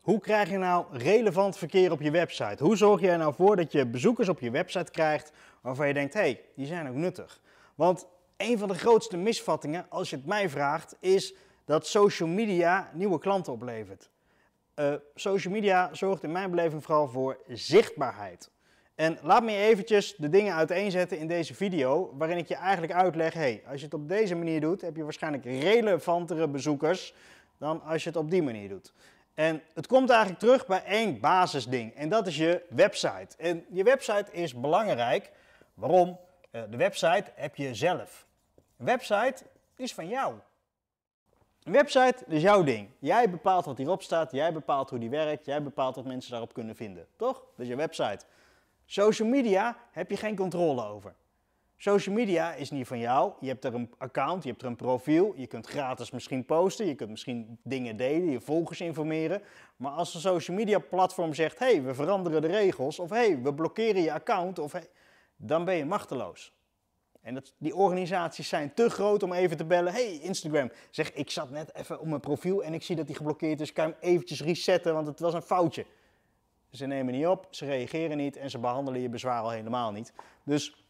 Hoe krijg je nou relevant verkeer op je website? Hoe zorg je er nou voor dat je bezoekers op je website krijgt waarvan je denkt, hé, hey, die zijn ook nuttig? Want een van de grootste misvattingen, als je het mij vraagt, is dat social media nieuwe klanten oplevert. Eh, social media zorgt in mijn beleving vooral voor zichtbaarheid. En laat me eventjes de dingen uiteenzetten in deze video, waarin ik je eigenlijk uitleg, hey, als je het op deze manier doet, heb je waarschijnlijk relevantere bezoekers dan als je het op die manier doet. En het komt eigenlijk terug bij één basisding en dat is je website. En je website is belangrijk. Waarom? Eh, de website heb je zelf. Een website is van jou. Een website is jouw ding. Jij bepaalt wat hierop staat, jij bepaalt hoe die werkt, jij bepaalt wat mensen daarop kunnen vinden. Toch? Dat is je website. Social media heb je geen controle over. Social media is niet van jou. Je hebt er een account, je hebt er een profiel. Je kunt gratis misschien posten, je kunt misschien dingen delen, je volgers informeren. Maar als een social media platform zegt: hé, hey, we veranderen de regels, of hé, hey, we blokkeren je account, of hey, dan ben je machteloos. En dat, die organisaties zijn te groot om even te bellen. Hey Instagram, zeg ik zat net even op mijn profiel en ik zie dat die geblokkeerd is. Kan je hem eventjes resetten, want het was een foutje. Ze nemen niet op, ze reageren niet en ze behandelen je bezwaar al helemaal niet. Dus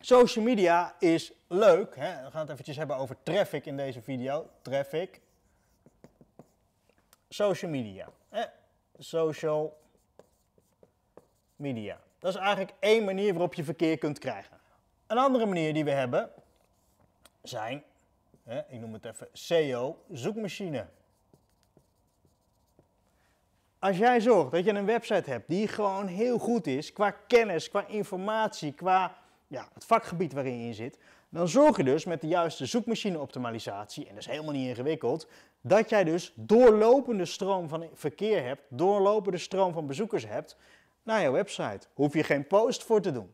Social media is leuk. Hè? We gaan het eventjes hebben over traffic in deze video. Traffic. Social media. Hè? Social media. Dat is eigenlijk één manier waarop je verkeer kunt krijgen. Een andere manier die we hebben zijn, hè, ik noem het even SEO, zoekmachine. Als jij zorgt dat je een website hebt die gewoon heel goed is qua kennis, qua informatie, qua ja, het vakgebied waarin je in zit, dan zorg je dus met de juiste zoekmachine-optimalisatie, en dat is helemaal niet ingewikkeld, dat jij dus doorlopende stroom van verkeer hebt, doorlopende stroom van bezoekers hebt naar jouw website. Hoef je geen post voor te doen.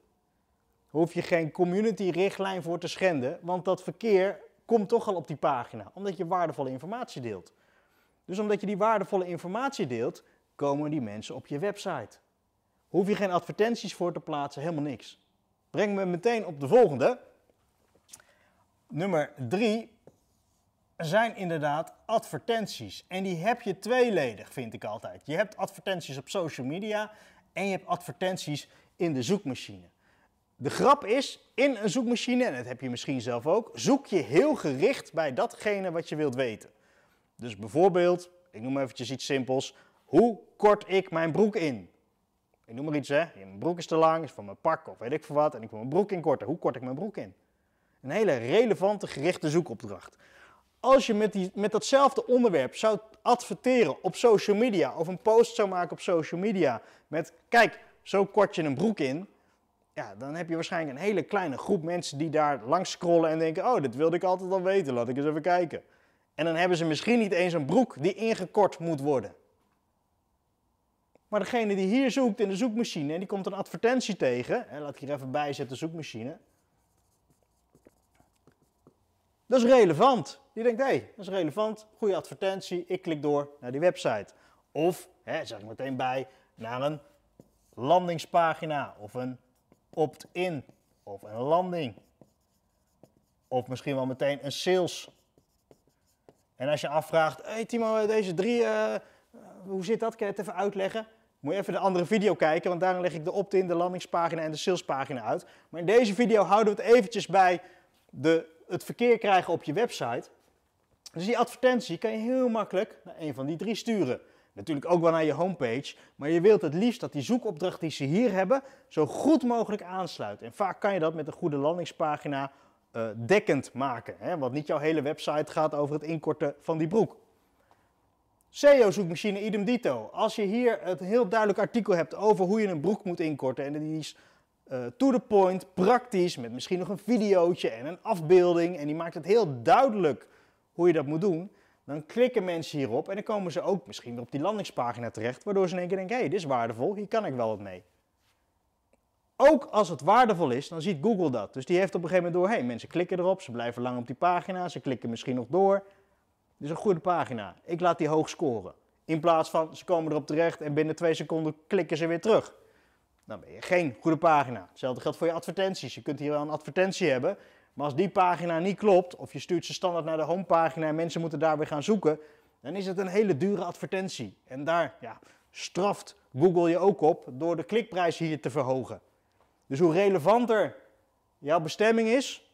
Hoef je geen community-richtlijn voor te schenden, want dat verkeer komt toch al op die pagina, omdat je waardevolle informatie deelt. Dus omdat je die waardevolle informatie deelt, komen die mensen op je website. Hoef je geen advertenties voor te plaatsen, helemaal niks. Breng me meteen op de volgende. Nummer drie zijn inderdaad advertenties. En die heb je tweeledig, vind ik altijd. Je hebt advertenties op social media en je hebt advertenties in de zoekmachine. De grap is, in een zoekmachine, en dat heb je misschien zelf ook, zoek je heel gericht bij datgene wat je wilt weten. Dus bijvoorbeeld, ik noem eventjes iets simpels, hoe kort ik mijn broek in? Je noem maar iets, hè. Mijn broek is te lang, is van mijn pak of weet ik veel wat. En ik wil mijn broek inkorten. Hoe kort ik mijn broek in? Een hele relevante, gerichte zoekopdracht. Als je met, die, met datzelfde onderwerp zou adverteren op social media... of een post zou maken op social media met... kijk, zo kort je een broek in... Ja, dan heb je waarschijnlijk een hele kleine groep mensen die daar langs scrollen en denken... oh, dit wilde ik altijd al weten, laat ik eens even kijken. En dan hebben ze misschien niet eens een broek die ingekort moet worden. Maar degene die hier zoekt in de zoekmachine en die komt een advertentie tegen. laat ik hier even bijzetten, zoekmachine. Dat is relevant. Die denkt, hé, hey, dat is relevant, goede advertentie, ik klik door naar die website. Of, hè, zeg ik meteen bij, naar een landingspagina of een opt-in of een landing. Of misschien wel meteen een sales. En als je afvraagt, hé hey Timo, deze drie, eh, eh, hoe zit dat? Kan je het even uitleggen? Moet je even de andere video kijken, want daarin leg ik de opt-in, de landingspagina en de salespagina uit. Maar in deze video houden we het eventjes bij de, het verkeer krijgen op je website. Dus die advertentie kan je heel makkelijk naar een van die drie sturen. Natuurlijk ook wel naar je homepage, maar je wilt het liefst dat die zoekopdracht die ze hier hebben zo goed mogelijk aansluit. En vaak kan je dat met een goede landingspagina eh, dekkend maken, hè? want niet jouw hele website gaat over het inkorten van die broek. SEO-zoekmachine idem dito. Als je hier het heel duidelijk artikel hebt over hoe je een broek moet inkorten en die is eh, to the point, praktisch, met misschien nog een videootje en een afbeelding en die maakt het heel duidelijk hoe je dat moet doen, dan klikken mensen hierop en dan komen ze ook misschien op die landingspagina terecht, waardoor ze in één keer denken, hé, hey, dit is waardevol, hier kan ik wel wat mee. Ook als het waardevol is, dan ziet Google dat. Dus die heeft op een gegeven moment door, hé, hey, mensen klikken erop, ze blijven lang op die pagina, ze klikken misschien nog door, dus een goede pagina. Ik laat die hoog scoren. In plaats van ze komen erop terecht en binnen twee seconden klikken ze weer terug. Dan ben je geen goede pagina. Hetzelfde geldt voor je advertenties. Je kunt hier wel een advertentie hebben, maar als die pagina niet klopt, of je stuurt ze standaard naar de homepagina en mensen moeten daar weer gaan zoeken, dan is het een hele dure advertentie. En daar ja, straft Google je ook op door de klikprijs hier te verhogen. Dus hoe relevanter jouw bestemming is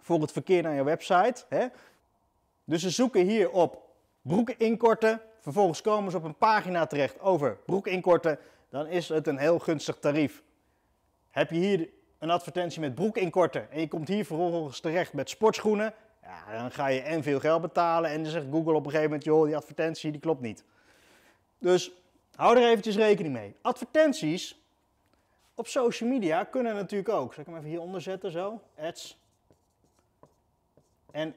voor het verkeer naar je website, hè, dus ze zoeken hier op broeken inkorten. Vervolgens komen ze op een pagina terecht over broek inkorten. Dan is het een heel gunstig tarief. Heb je hier een advertentie met broek inkorten en je komt hier vervolgens terecht met sportschoenen. Ja, dan ga je en veel geld betalen en dan zegt Google op een gegeven moment, joh, die advertentie die klopt niet. Dus hou er eventjes rekening mee. Advertenties op social media kunnen natuurlijk ook. Zal ik hem even hieronder zetten zo? Ads. En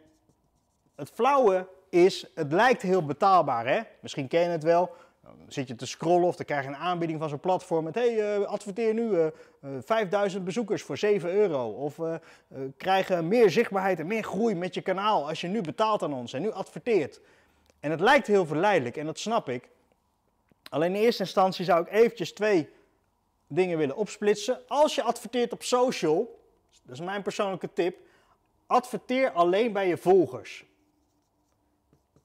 het flauwe is, het lijkt heel betaalbaar. Hè? Misschien ken je het wel. Dan zit je te scrollen of dan krijg je een aanbieding van zo'n platform met hey, uh, adverteer nu 5000 eh, eh, bezoekers voor 7 euro. Of uh, krijg meer zichtbaarheid en meer groei met je kanaal als je nu betaalt aan ons en nu adverteert. En het lijkt heel verleidelijk en dat snap ik. Alleen in eerste instantie zou ik eventjes twee dingen willen opsplitsen. Als je adverteert op social, dat is mijn persoonlijke tip, adverteer alleen bij je volgers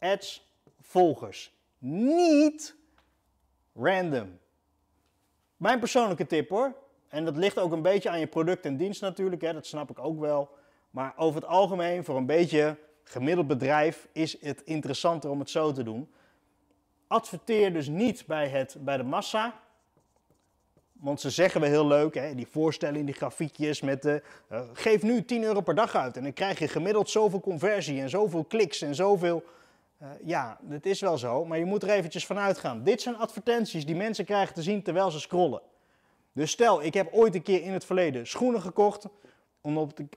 ads volgers. Niet random. Mijn persoonlijke tip hoor. En dat ligt ook een beetje aan je product en dienst natuurlijk, hè, dat snap ik ook wel. Maar over het algemeen, voor een beetje gemiddeld bedrijf, is het interessanter om het zo te doen. Adverteer dus niet bij, het, bij de massa. Want ze zeggen we heel leuk, hè, die voorstelling, die grafiekjes met de. Eh, geef nu 10 euro per dag uit en dan krijg je gemiddeld zoveel conversie en zoveel kliks en zoveel. Eh, ja, dat is wel zo, maar je moet er eventjes van uitgaan. Dit zijn advertenties die mensen krijgen te zien terwijl ze scrollen. Dus stel, ik heb ooit een keer in het verleden schoenen gekocht,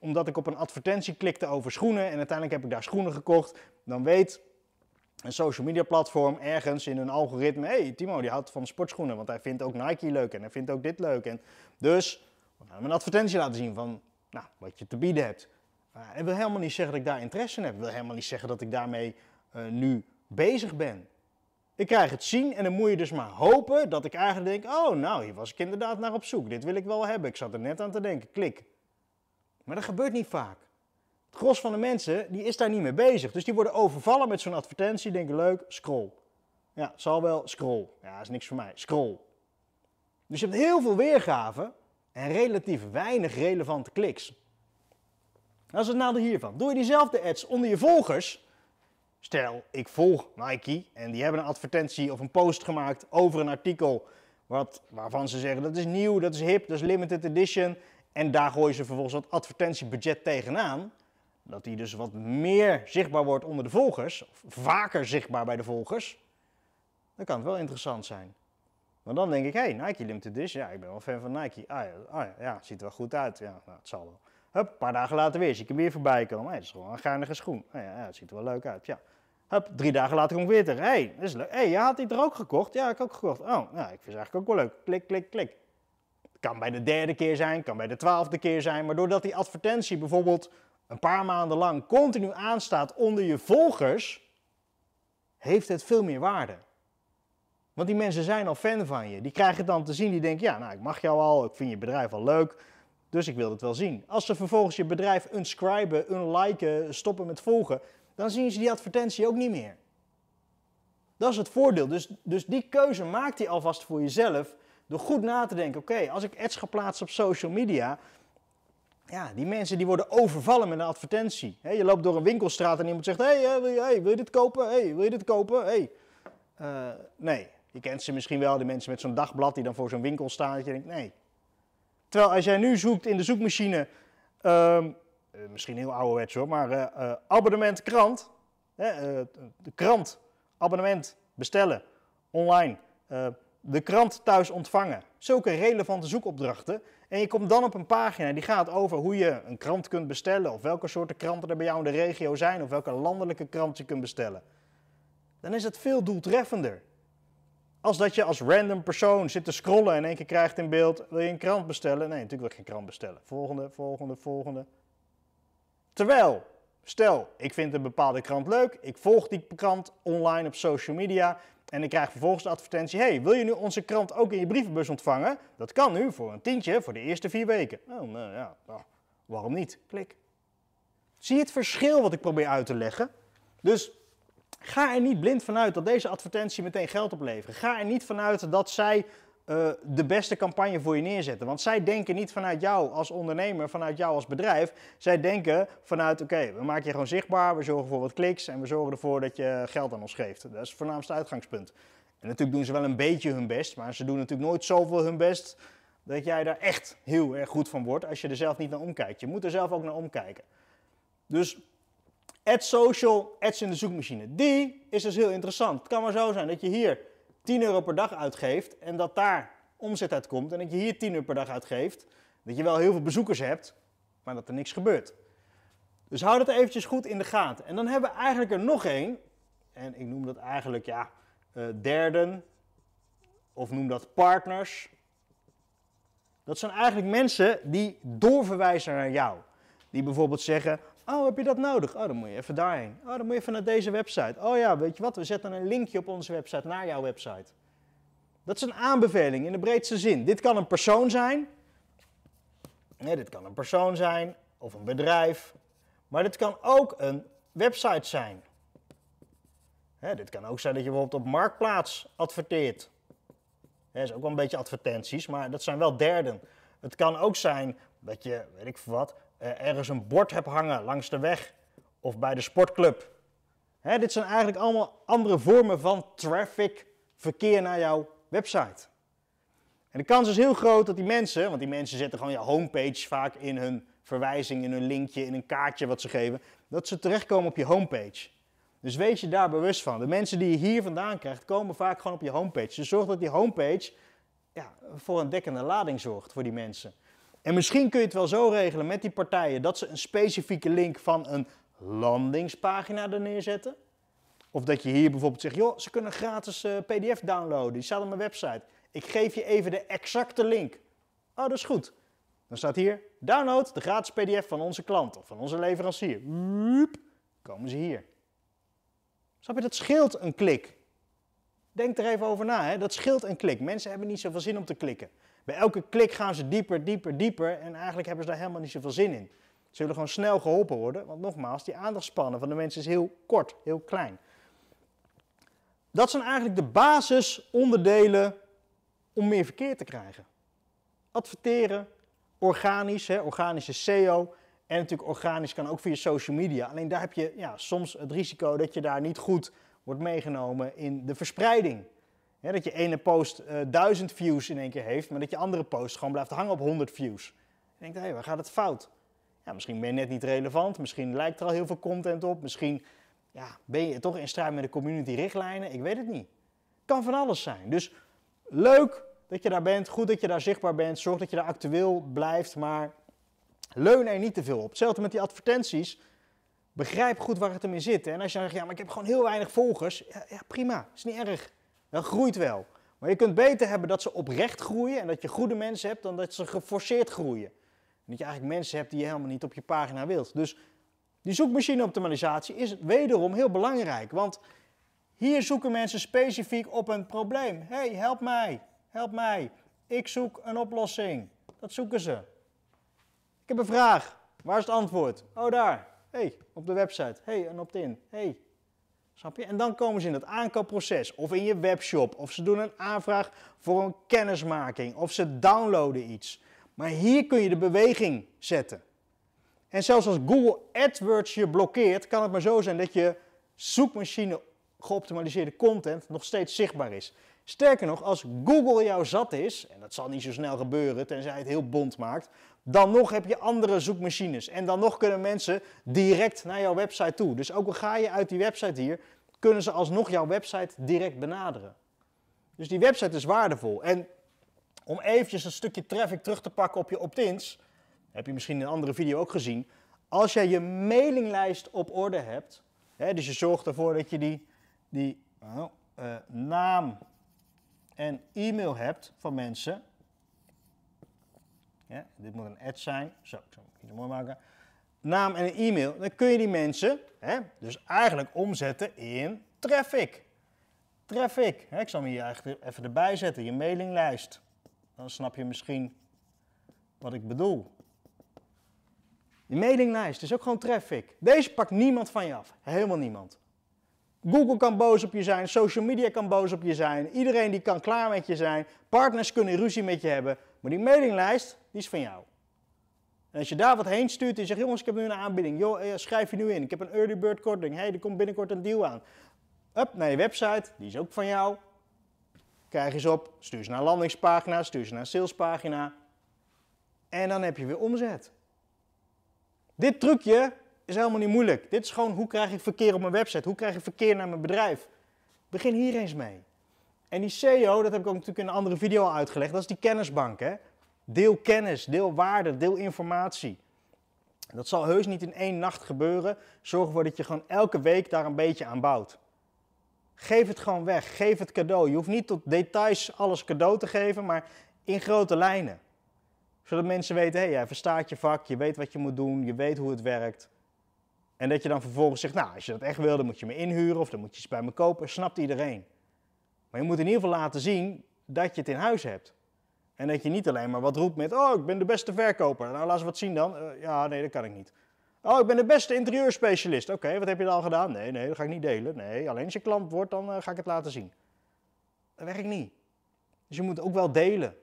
omdat ik op een advertentie klikte over schoenen en uiteindelijk heb ik daar schoenen gekocht. Dan weet een social media platform ergens in een algoritme, hé hey, Timo die houdt van sportschoenen, want hij vindt ook Nike leuk en hij vindt ook dit leuk. En dus, we gaan hem een advertentie laten zien van nou, wat je te bieden hebt. Uh, ik wil helemaal niet zeggen dat ik daar interesse in heb. Ik wil helemaal niet zeggen dat ik daarmee eh, nu bezig ben. Ik krijg het zien en dan moet je dus maar hopen dat ik eigenlijk denk: oh, nou, hier was ik inderdaad naar op zoek. Dit wil ik wel hebben. Ik zat er net aan te denken. Klik. Maar dat gebeurt niet vaak. Het gros van de mensen die is daar niet mee bezig. Dus die worden overvallen met zo'n advertentie. Denken: leuk, scroll. Ja, zal wel, scroll. Ja, is niks voor mij. Scroll. Dus je hebt heel veel weergaven en relatief weinig relevante kliks. Dat is het nadeel hiervan. Doe je diezelfde ads onder je volgers, Stel, ik volg Nike en die hebben een advertentie of een post gemaakt over een artikel wat, waarvan ze zeggen dat is nieuw, dat is hip, dat is limited edition. En daar gooien ze vervolgens wat advertentiebudget tegenaan. Dat die dus wat meer zichtbaar wordt onder de volgers, of vaker zichtbaar bij de volgers. Dan kan het wel interessant zijn. Want dan denk ik, hé, hey, Nike Limited Edition, ja, ik ben wel fan van Nike. Ah ja, ah ziet er wel goed uit. Ja, nou, het zal wel. Hup, een paar dagen later weer. Zie ik hem weer voorbij komen. Hé, dat is gewoon een geinige schoen. Ja, ja, het ziet er wel leuk uit. Ja. Hup, drie dagen later kom ik weer terug. Hé, hey, is leuk. Hé, hey, je had die er ook gekocht? Ja, ik ook gekocht. Oh, nou, ik vind ze eigenlijk ook wel leuk. Klik, klik, klik. Kan bij de derde keer zijn, kan bij de twaalfde keer zijn. Maar doordat die advertentie bijvoorbeeld een paar maanden lang continu aanstaat onder je volgers, heeft het veel meer waarde. Want die mensen zijn al fan van je. Die krijgen het dan te zien, die denken, ja, nou, ik mag jou al, ik vind je bedrijf al leuk. Dus ik wil het wel zien. Als ze vervolgens je bedrijf unscriben, unliken, stoppen met volgen, dan zien ze die advertentie ook niet meer. Dat is het voordeel. Dus, dus die keuze maakt hij alvast voor jezelf door goed na te denken. Oké, als ik ads ga plaatsen op social media, ja, die mensen die worden overvallen met een advertentie. je loopt door een winkelstraat en iemand zegt, hey, eh, wil, je, hey, wil je dit kopen? Hey, wil je dit kopen? Hey. Eh, nee, je kent ze misschien wel, die mensen met zo'n dagblad die dan voor zo'n winkel staan. Dat je denkt, nee, Terwijl als jij nu zoekt in de zoekmachine, ehm, eh, misschien heel ouderwets hoor, maar eh, eh, abonnement krant, de krant, abonnement bestellen online, de krant thuis ontvangen. Zulke relevante zoekopdrachten. En je komt dan op een pagina die gaat over hoe je een krant kunt bestellen, of welke soorten kranten er bij jou in de regio zijn, of welke landelijke krant je kunt bestellen. Dan is het veel doeltreffender. Als dat je als random persoon zit te scrollen en één keer krijgt in beeld, wil je een krant bestellen? Nee, natuurlijk wil ik geen krant bestellen. Volgende, volgende, volgende. Terwijl, stel, ik vind een bepaalde krant leuk, ik volg die krant online op social media en ik krijg vervolgens de advertentie, hey, wil je nu onze krant ook in je brievenbus ontvangen? Dat kan nu voor een tientje voor de eerste vier weken. Oh, nou ja, nou, waarom niet? Klik. Zie je het verschil wat ik probeer uit te leggen? Dus Ga er niet blind vanuit dat deze advertentie meteen geld oplevert. Ga er niet vanuit dat zij eh, de beste campagne voor je neerzetten. Want zij denken niet vanuit jou als ondernemer, vanuit jou als bedrijf. Zij denken vanuit, oké, we maken je gewoon zichtbaar, we zorgen voor wat kliks en we zorgen ervoor dat je geld aan ons geeft. Dat is het voornaamste uitgangspunt. En natuurlijk doen ze wel een beetje hun best, maar ze doen natuurlijk nooit zoveel hun best dat jij daar echt heel erg goed van wordt als je er zelf niet naar omkijkt. Je moet er zelf ook naar omkijken. Dus Ads social, ads in de zoekmachine. Die is dus heel interessant. Het kan maar zo zijn dat je hier 10 euro per dag uitgeeft en dat daar omzet uit komt en dat je hier 10 euro per dag uitgeeft. Dat je wel heel veel bezoekers hebt, maar dat er niks gebeurt. Dus hou dat eventjes goed in de gaten. En dan hebben we eigenlijk er nog één. En ik noem dat eigenlijk ja, eh, derden. Of noem dat partners. Dat zijn eigenlijk mensen die doorverwijzen naar jou. Die bijvoorbeeld zeggen: Oh, heb je dat nodig? Oh, dan moet je even daarheen. Oh, dan moet je even naar deze website. Oh ja, weet je wat? We zetten een linkje op onze website naar jouw website. Dat is een aanbeveling in de breedste zin. Dit kan een persoon zijn. Nee, dit kan een persoon zijn of een bedrijf. Maar dit kan ook een website zijn. Hè, dit kan ook zijn dat je bijvoorbeeld op Marktplaats adverteert. Dat is ook wel een beetje advertenties, maar dat zijn wel derden. Het kan ook zijn dat je, weet ik wat, eh, ergens een bord heb hangen langs de weg of bij de sportclub. Hè, dit zijn eigenlijk allemaal andere vormen van traffic, verkeer naar jouw website. En de kans is heel groot dat die mensen, want die mensen zetten gewoon je homepage vaak in hun verwijzing, in hun linkje, in een kaartje wat ze geven, dat ze terechtkomen op je homepage. Dus wees je daar bewust van. De mensen die je hier vandaan krijgt, komen vaak gewoon op je homepage. Dus zorg dat die homepage ja, voor een dekkende lading zorgt voor die mensen. En misschien kun je het wel zo regelen met die partijen dat ze een specifieke link van een landingspagina er neerzetten. Of dat je hier bijvoorbeeld zegt, joh, ze kunnen gratis eh, PDF downloaden, die staat op mijn website. Ik geef je even de exacte link. Oh, dat is goed. Dan staat hier, download de gratis PDF van onze klant of van onze leverancier. komen ze hier. Snap je, dat scheelt een klik. Denk er even over na. Hè? Dat scheelt een klik. Mensen hebben niet zoveel zin om te klikken. Bij elke klik gaan ze dieper, dieper, dieper. En eigenlijk hebben ze daar helemaal niet zoveel zin in. Ze zullen gewoon snel geholpen worden. Want nogmaals, die aandachtspannen van de mensen is heel kort, heel klein. Dat zijn eigenlijk de basisonderdelen om meer verkeer te krijgen. Adverteren, organisch, hè, organische SEO. En natuurlijk organisch kan ook via social media. Alleen daar heb je ja, soms het risico dat je daar niet goed wordt meegenomen in de verspreiding. dat je ene post uh, duizend views in één keer heeft, maar dat je andere post gewoon blijft hangen op 100 views. Je denkt, hé, waar gaat het fout? Ja, misschien ben je net niet relevant, misschien lijkt er al heel veel content op, misschien ja, ben je toch in strijd met de community-richtlijnen, ik weet het niet. Kan van alles zijn. Dus leuk dat je daar bent, goed dat je daar zichtbaar bent, zorg dat je daar actueel blijft, maar leun er niet te veel op. Hetzelfde met die advertenties. Begrijp goed waar het hem in zit. En als je dan zegt, ja, maar ik heb gewoon heel weinig volgers. Ja, ja, prima, is niet erg. Dat groeit wel. Maar je kunt beter hebben dat ze oprecht groeien en dat je goede mensen hebt dan dat ze geforceerd groeien. En dat je eigenlijk mensen hebt die je helemaal niet op je pagina wilt. Dus die zoekmachine-optimalisatie is wederom heel belangrijk. Want hier zoeken mensen specifiek op een probleem. Hé, hey, help mij, help mij. Ik zoek een oplossing. Dat zoeken ze. Ik heb een vraag. Waar is het antwoord? Oh, daar hey, op de website, hey, een opt-in, hey. Snap je? En dan komen ze in het aankoopproces of in je webshop of ze doen een aanvraag voor een kennismaking of ze downloaden iets. Maar hier kun je de beweging zetten. En zelfs als Google AdWords je blokkeert, kan het maar zo zijn dat je zoekmachine geoptimaliseerde content nog steeds zichtbaar is. Sterker nog, als Google jou zat is, en dat zal niet zo snel gebeuren tenzij het heel bond maakt, dan nog heb je andere zoekmachines. En dan nog kunnen mensen direct naar jouw website toe. Dus ook al ga je uit die website hier, kunnen ze alsnog jouw website direct benaderen. Dus die website is waardevol. En om eventjes een stukje traffic terug te pakken op je opt-ins, heb je misschien in een andere video ook gezien. Als jij je mailinglijst op orde hebt, hè, dus je zorgt ervoor dat je die die nou, eh, naam en e-mail hebt van mensen. Ja, dit moet een ad zijn. Zo, ik zal het iets mooi maken. Naam en een e-mail. Dan kun je die mensen hè, dus eigenlijk omzetten in traffic. Traffic. Hè, ik zal hem hier eigenlijk even erbij zetten. Je mailinglijst. Dan snap je misschien wat ik bedoel. Je mailinglijst is ook gewoon traffic. Deze pakt niemand van je af. Helemaal niemand. Google kan boos op je zijn, social media kan boos op je zijn, iedereen die kan klaar met je zijn, partners kunnen ruzie met je hebben, maar die mailinglijst, die is van jou. En als je daar wat heen stuurt en zegt, jongens, ik heb nu een aanbieding, Jo, eh, schrijf je nu in, ik heb een early bird korting, hey, er komt binnenkort een deal aan. Up naar je website, die is ook van jou. Krijg eens op, stuur ze naar landingspagina, stuur ze naar salespagina. En dan heb je weer omzet. Dit trucje is helemaal niet moeilijk. Dit is gewoon hoe krijg ik verkeer op mijn website? Hoe krijg ik verkeer naar mijn bedrijf? Begin hier eens mee. En die SEO, dat heb ik ook natuurlijk in een andere video al uitgelegd, dat is die kennisbank. Hè? Deel kennis, deel waarde, deel informatie. Dat zal heus niet in één nacht gebeuren. Zorg ervoor dat je gewoon elke week daar een beetje aan bouwt. Geef het gewoon weg, geef het cadeau. Je hoeft niet tot details alles cadeau te geven, maar in grote lijnen. Zodat mensen weten, hé, hey, jij verstaat je vak, je weet wat je moet doen, je weet hoe het werkt. En dat je dan vervolgens zegt, nou, als je dat echt wil, dan moet je me inhuren of dan moet je iets bij me kopen. Snapt iedereen. Maar je moet in ieder geval laten zien dat je het in huis hebt. En dat je niet alleen maar wat roept met, oh, ik ben de beste verkoper. Nou, laat ze wat zien dan. Eh, ja, nee, dat kan ik niet. Oh, ik ben de beste interieurspecialist. Oké, wat heb je dan al gedaan? Nee, nee, dat ga ik niet delen. Nee, alleen als je klant wordt, dan eh, ga ik het laten zien. Dat werkt niet. Dus je moet ook wel delen.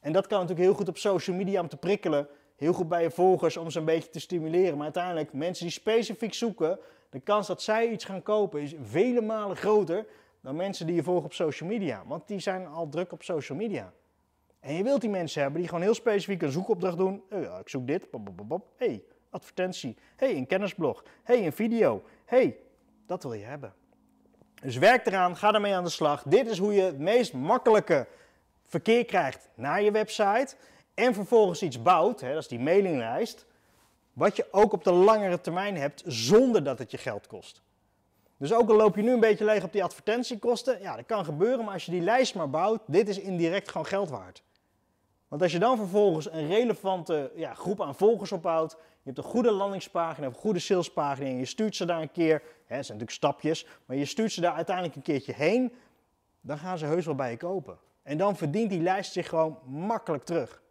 En dat kan natuurlijk heel goed op social media om te prikkelen heel goed bij je volgers om ze een beetje te stimuleren. Maar uiteindelijk, mensen die specifiek zoeken, de kans dat zij iets gaan kopen is vele malen groter dan mensen die je volgen op social media. Want die zijn al druk op social media. En je wilt die mensen hebben die gewoon heel specifiek een zoekopdracht doen. Oh ja, ik zoek dit. Hé hey, advertentie. hey, een kennisblog. hey, een video. hey, dat wil je hebben. Dus werk eraan, ga ermee aan de slag. Dit is hoe je het meest makkelijke verkeer krijgt naar je website en vervolgens iets bouwt, hè, dat is die mailinglijst, wat je ook op de langere termijn hebt zonder dat het je geld kost. Dus ook al loop je nu een beetje leeg op die advertentiekosten, ja, dat kan gebeuren, maar als je die lijst maar bouwt, dit is indirect gewoon geld waard. Want als je dan vervolgens een relevante ja, groep aan volgers opbouwt, je hebt een goede landingspagina een goede salespagina en je stuurt ze daar een keer, hè, dat zijn natuurlijk stapjes, maar je stuurt ze daar uiteindelijk een keertje heen, dan gaan ze heus wel bij je kopen. En dan verdient die lijst zich gewoon makkelijk terug.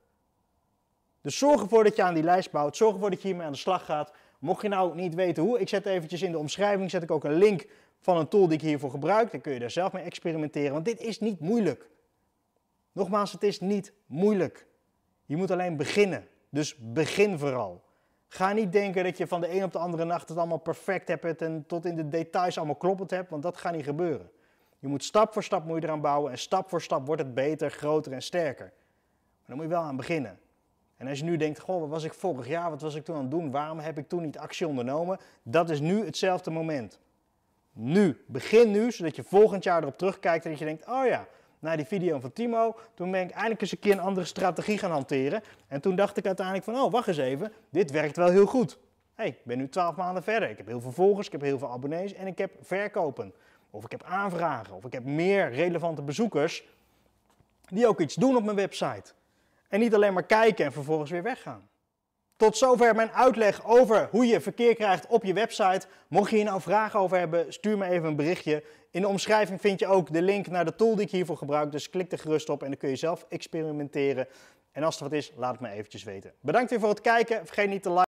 Dus zorg ervoor dat je aan die lijst bouwt. Zorg ervoor dat je hiermee aan de slag gaat. Mocht je nou niet weten hoe, ik zet eventjes in de omschrijving zet ik ook een link van een tool die ik hiervoor gebruik. Dan kun je daar zelf mee experimenteren, want dit is niet moeilijk. Nogmaals, het is niet moeilijk. Je moet alleen beginnen. Dus begin vooral. Ga niet denken dat je van de een op de andere nacht het allemaal perfect hebt en tot in de details allemaal kloppend hebt, want dat gaat niet gebeuren. Je moet stap voor stap moeite eraan bouwen en stap voor stap wordt het beter, groter en sterker. Maar dan moet je wel aan beginnen. En als je nu denkt, goh, wat was ik vorig jaar, wat was ik toen aan het doen, waarom heb ik toen niet actie ondernomen? Dat is nu hetzelfde moment. Nu, begin nu, zodat je volgend jaar erop terugkijkt en dat je denkt, oh ja, na die video van Timo, toen ben ik eindelijk eens een keer een andere strategie gaan hanteren. En toen dacht ik uiteindelijk van, oh wacht eens even, dit werkt wel heel goed. hey, ik ben nu 12 maanden verder, ik heb heel veel volgers, ik heb heel veel abonnees en ik heb verkopen. Of ik heb aanvragen, of ik heb meer relevante bezoekers die ook iets doen op mijn website. En niet alleen maar kijken en vervolgens weer weggaan. Tot zover mijn uitleg over hoe je verkeer krijgt op je website. Mocht je hier nou vragen over hebben, stuur me even een berichtje. In de omschrijving vind je ook de link naar de tool die ik hiervoor gebruik. Dus klik er gerust op en dan kun je zelf experimenteren. En als er wat is, laat het me eventjes weten. Bedankt weer voor het kijken. Vergeet niet te liken.